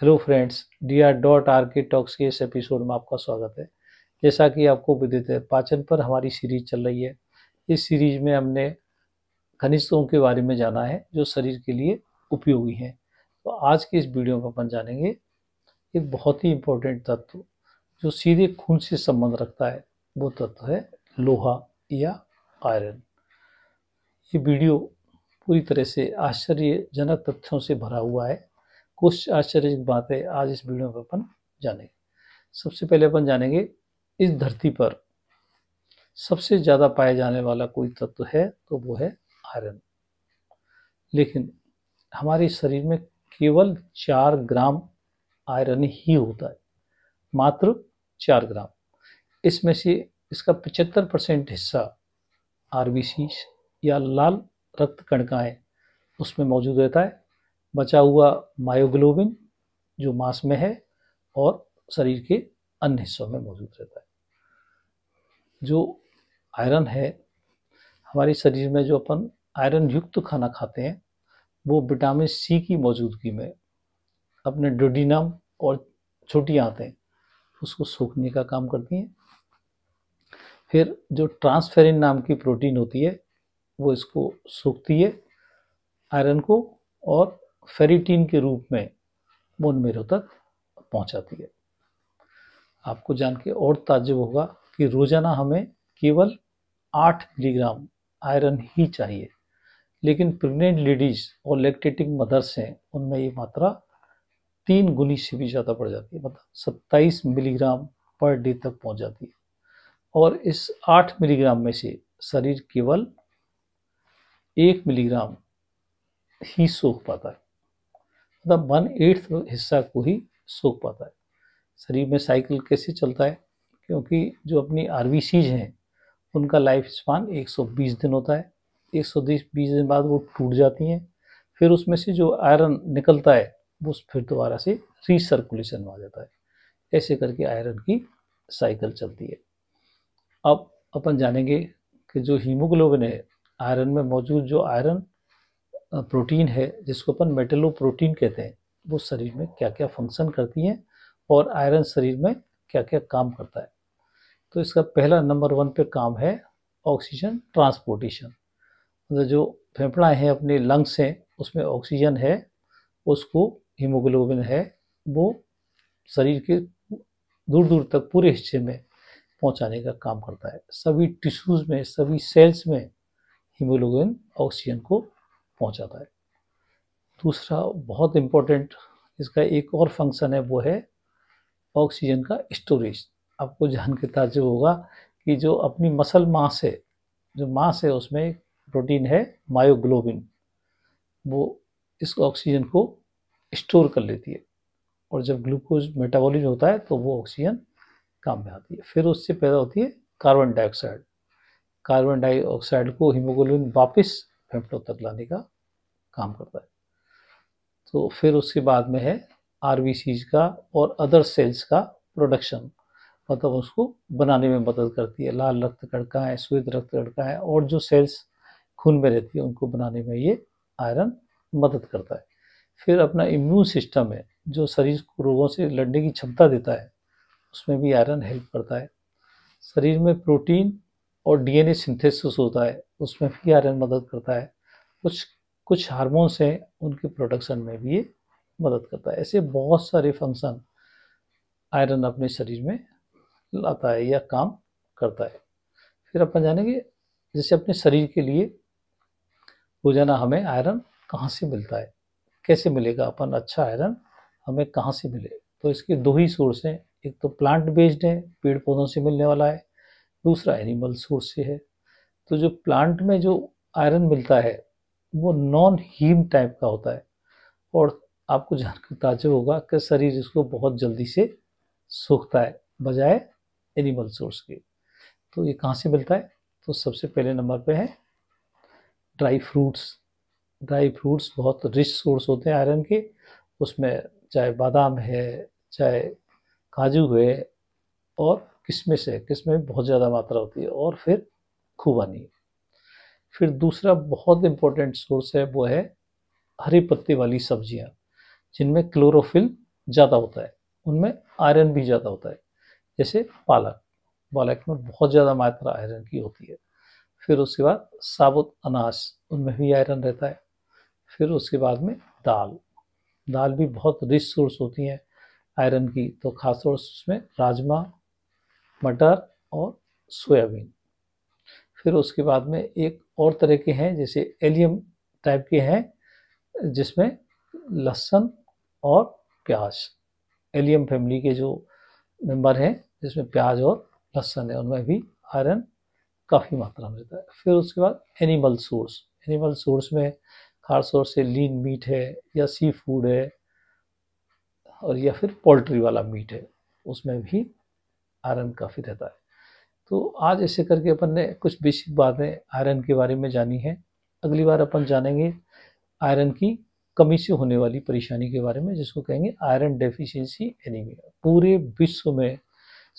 hello friends D R dot R K talks के इस episode में आपका स्वागत है जैसा कि आपको विदित है पाचन पर हमारी सीरीज चल रही है इस सीरीज में हमने खनिजों के बारे में जाना है जो शरीर के लिए उपयोगी हैं तो आज की इस वीडियो में अपन जानेंगे एक बहुत ही इम्पोर्टेंट तत्व जो सीधे खून से संबंध रखता है वो तत्व है लोहा या आयरन ये वीडियो पूरी तरह से आश्चर्यजनक तथ्यों से भरा हुआ है कुछ आश्चर्यजनक बातें आज इस वीडियो में अपन जानेंगे सबसे पहले अपन जानेंगे इस धरती पर सबसे ज़्यादा पाया जाने वाला कोई तत्व है तो वो है आयरन लेकिन हमारे शरीर में केवल चार ग्राम आयरन ही होता है मात्र चार ग्राम इसमें से इसका पचहत्तर परसेंट हिस्सा आर या लाल रक्त कणकाएँ उसमें मौजूद रहता है बचा हुआ मायोग्लोबिन जो मांस में है और शरीर के अन्य हिस्सों में मौजूद रहता है जो आयरन है हमारे शरीर में जो अपन आयरन युक्त खाना खाते हैं वो विटामिन सी की मौजूदगी में अपने डोडिनम और छोटी आंतें उसको सूखने का काम करती हैं फिर जो ट्रांसफेरिन नाम की प्रोटीन होती है वो इसको सूखती है आयरन को और फेरिटीन के रूप में बोन मेरो तक पहुंचाती है आपको जान के और ताजुब होगा कि रोज़ाना हमें केवल आठ मिलीग्राम आयरन ही चाहिए लेकिन प्रेग्नेंट लेडीज़ और लेक्टेटिंग मदर्स हैं उनमें ये मात्रा तीन गुनी से भी ज़्यादा बढ़ जाती है मतलब सत्ताईस मिलीग्राम पर डे तक पहुंच जाती है और इस आठ मिलीग्राम में से शरीर केवल एक मिलीग्राम ही सोख पाता है मतलब वन एट्थ हिस्सा को ही सोख पाता है शरीर में साइकिल कैसे चलता है क्योंकि जो अपनी आर हैं उनका लाइफ स्पान 120 दिन होता है 120 दिन बाद वो टूट जाती हैं फिर उसमें से जो आयरन निकलता है वो फिर दोबारा से रिसर्कुलेशन में आ जाता है ऐसे करके आयरन की साइकिल चलती है अब अपन जानेंगे कि जो हीमोग्लोबिन है आयरन में मौजूद जो आयरन प्रोटीन है जिसको अपन मेटेलो प्रोटीन कहते हैं वो शरीर में क्या क्या फंक्शन करती हैं और आयरन शरीर में क्या क्या काम करता है तो इसका पहला नंबर वन पे काम है ऑक्सीजन ट्रांसपोर्टेशन मतलब जो फेफड़ाएँ हैं अपने लंग्स हैं उसमें ऑक्सीजन है उसको हीमोग्लोबिन है वो शरीर के दूर दूर तक पूरे हिस्से में पहुंचाने का काम करता है सभी टिश्यूज़ में सभी सेल्स में हीमोग्लोबिन ऑक्सीजन को पहुंचाता है दूसरा बहुत इम्पोर्टेंट इसका एक और फंक्शन है वो है ऑक्सीजन का स्टोरेज आपको जान के ताजुब होगा कि जो अपनी मसल मास है जो मास है उसमें प्रोटीन है मायोग्लोबिन वो इस ऑक्सीजन को स्टोर कर लेती है और जब ग्लूकोज मेटाबॉलिज होता है तो वो ऑक्सीजन काम में आती है फिर उससे पैदा होती है कार्बन डाइऑक्साइड कार्बन डाइऑक्साइड को हीमोग्लोबिन वापस फेफड़ों तक लाने का काम करता है तो फिर उसके बाद में है आर का और अदर सेल्स का प्रोडक्शन मतलब उसको बनाने में मदद करती है लाल रक्त कड़काएँ श्वेत रक्त कड़काएँ और जो सेल्स खून में रहती है उनको बनाने में ये आयरन मदद करता है फिर अपना इम्यून सिस्टम है जो शरीर को रोगों से लड़ने की क्षमता देता है उसमें भी आयरन हेल्प करता है शरीर में प्रोटीन और डीएनए सिंथेसिस होता है उसमें भी आयरन मदद करता है कुछ कुछ हार्मोन्स हैं उनकी प्रोडक्शन में भी ये मदद करता है ऐसे बहुत सारे फंक्शन आयरन अपने शरीर में लाता है या काम करता है फिर अपन जानेंगे जैसे अपने शरीर के लिए रोजाना हमें आयरन कहाँ से मिलता है कैसे मिलेगा अपन अच्छा आयरन हमें कहाँ से मिले तो इसके दो ही सोर्स हैं एक तो प्लांट बेस्ड है पेड़ पौधों से मिलने वाला है दूसरा एनिमल सोर्स से है तो जो प्लांट में जो आयरन मिलता है वो नॉन हीम टाइप का होता है और आपको जानकर ताजब होगा कि शरीर इसको बहुत जल्दी से सूखता है बजाय एनिमल सोर्स के तो ये कहाँ से मिलता है तो सबसे पहले नंबर पे है ड्राई फ्रूट्स ड्राई फ्रूट्स बहुत रिच सोर्स होते हैं आयरन के उसमें चाहे बादाम है चाहे काजू है और किसमें से किसमें बहुत ज़्यादा मात्रा होती है और फिर खुबानी फिर दूसरा बहुत इम्पोर्टेंट सोर्स है वो है हरी पत्ती वाली सब्जियाँ जिनमें क्लोरोफिल ज़्यादा होता है उनमें आयरन भी ज़्यादा होता है जैसे पालक पालक में बहुत ज़्यादा मात्रा आयरन की होती है फिर उसके बाद साबुत अनाज उनमें भी आयरन रहता है फिर उसके बाद में दाल दाल भी बहुत रिच सोर्स होती है आयरन की तो खासतौर से उसमें राजमा मटर और सोयाबीन फिर उसके बाद में एक और तरह के हैं जैसे एलियम टाइप के हैं जिसमें लहसन और प्याज एलियम फैमिली के जो मेंबर हैं जिसमें प्याज और लहसन है उनमें भी आयरन काफ़ी मात्रा में रहता है फिर उसके बाद एनिमल सोर्स एनिमल सोर्स में खास तौर से लीन मीट है या सी फूड है और या फिर पोल्ट्री वाला मीट है उसमें भी आयरन काफ़ी रहता है तो आज ऐसे करके अपन ने कुछ बेसिक बातें आयरन के बारे में जानी है अगली बार अपन जानेंगे आयरन की कमी से होने वाली परेशानी के बारे में जिसको कहेंगे आयरन डेफिशिएंसी एनीमिया पूरे विश्व में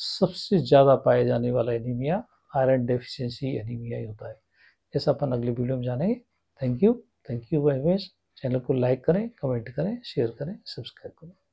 सबसे ज़्यादा पाए जाने वाला एनीमिया आयरन डेफिशिएंसी एनीमिया ही होता है ऐसा अपन अगले वीडियो में जानेंगे thank you thank you very much channel को लाइक करें कमेंट करें शेयर करें सब्सक्राइब करें